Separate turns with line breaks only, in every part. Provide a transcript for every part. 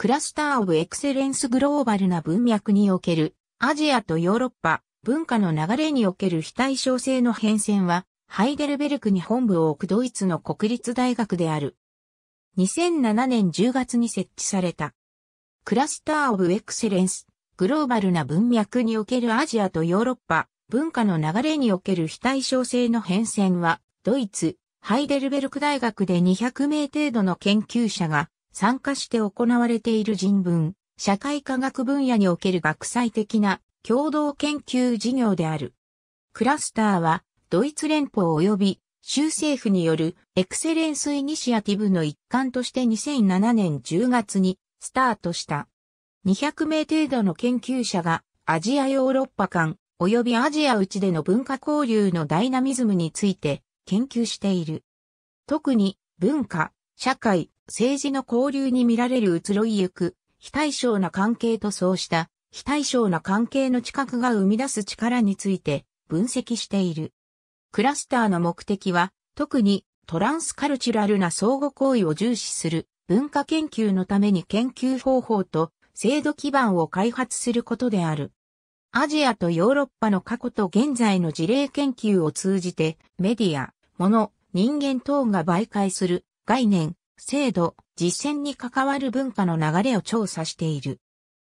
クラスター・オブ・エクセレンス・グローバルな文脈における、アジアとヨーロッパ、文化の流れにおける非対称性の変遷は、ハイデルベルクに本部を置くドイツの国立大学である。2007年10月に設置された。クラスター・オブ・エクセレンス、グローバルな文脈におけるアジアとヨーロッパ、文化の流れにおける非対称性の変遷は、ドイツ、ハイデルベルク大学で200名程度の研究者が参加して行われている人文、社会科学分野における学際的な共同研究事業である。クラスターは、ドイツ連邦及び州政府によるエクセレンスイニシアティブの一環として2007年10月にスタートした。200名程度の研究者がアジアヨーロッパ間及びアジア内での文化交流のダイナミズムについて研究している。特に文化、社会、政治の交流に見られる移ろいゆく、非対称な関係とそうした、非対称な関係の知覚が生み出す力について分析している。クラスターの目的は、特にトランスカルチュラルな相互行為を重視する文化研究のために研究方法と制度基盤を開発することである。アジアとヨーロッパの過去と現在の事例研究を通じてメディア、の、人間等が媒介する概念、制度、実践に関わる文化の流れを調査している。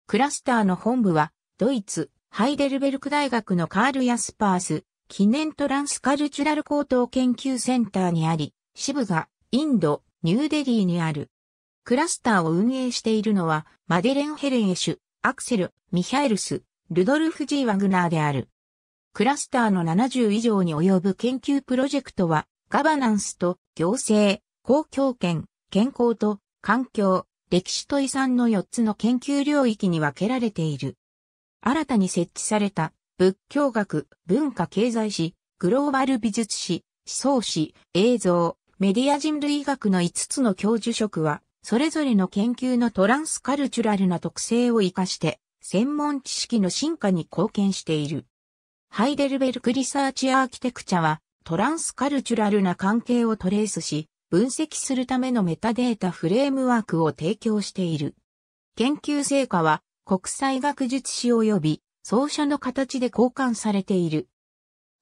クラスターの本部は、ドイツ、ハイデルベルク大学のカール・ヤスパース、記念トランスカルチュラル高等研究センターにあり、支部がインド、ニューデリーにある。クラスターを運営しているのは、マデレン・ヘレンエシュ、アクセル、ミハエルス、ルドルフ・ジー・ワグナーである。クラスターの70以上に及ぶ研究プロジェクトは、ガバナンスと行政、公共権、健康と環境、歴史と遺産の4つの研究領域に分けられている。新たに設置された仏教学、文化経済史、グローバル美術史、思想史、映像、メディア人類学の5つの教授職は、それぞれの研究のトランスカルチュラルな特性を活かして、専門知識の進化に貢献している。ハイデルベルクリサーチアーキテクチャは、トランスカルチュラルな関係をトレースし、分析するためのメタデータフレームワークを提供している。研究成果は国際学術誌及び草社の形で交換されている。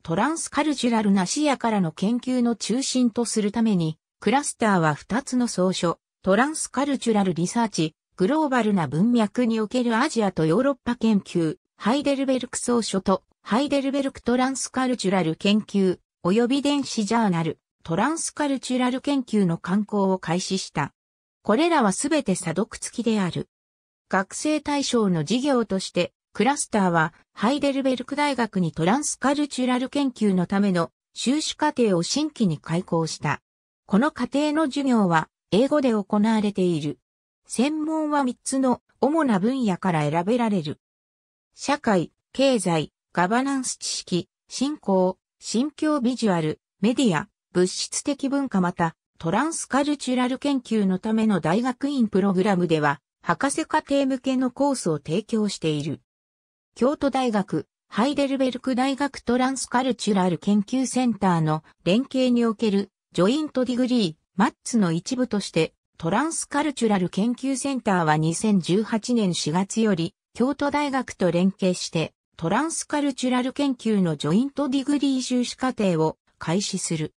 トランスカルチュラルな視野からの研究の中心とするために、クラスターは2つの総書、トランスカルチュラルリサーチ、グローバルな文脈におけるアジアとヨーロッパ研究、ハイデルベルク総書とハイデルベルクトランスカルチュラル研究、及び電子ジャーナル。トランスカルチュラル研究の観光を開始した。これらはすべて査読付きである。学生対象の事業として、クラスターはハイデルベルク大学にトランスカルチュラル研究のための修士課程を新規に開講した。この課程の授業は英語で行われている。専門は3つの主な分野から選べられる。社会、経済、ガバナンス知識、信仰、信教ビジュアル、メディア、物質的文化また、トランスカルチュラル研究のための大学院プログラムでは、博士課程向けのコースを提供している。京都大学、ハイデルベルク大学トランスカルチュラル研究センターの連携におけるジョイントディグリー、マッツの一部として、トランスカルチュラル研究センターは2018年4月より、京都大学と連携して、トランスカルチュラル研究のジョイントディグリー修士課程を開始する。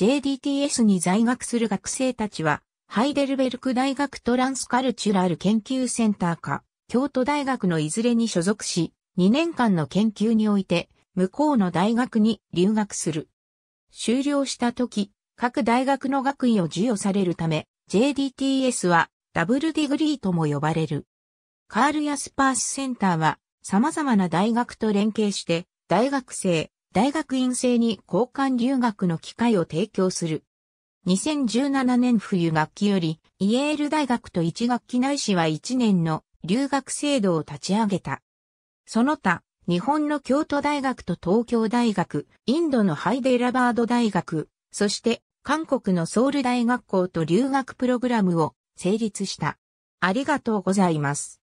JDTS に在学する学生たちは、ハイデルベルク大学トランスカルチュラル研究センターか、京都大学のいずれに所属し、2年間の研究において、向こうの大学に留学する。終了した時、各大学の学位を授与されるため、JDTS はダブルディグリーとも呼ばれる。カール・ヤスパースセンターは様々な大学と連携して、大学生、大学院生に交換留学の機会を提供する。2017年冬学期より、イエール大学と1学期内市は1年の留学制度を立ち上げた。その他、日本の京都大学と東京大学、インドのハイデラバード大学、そして韓国のソウル大学校と留学プログラムを成立した。ありがとうございます。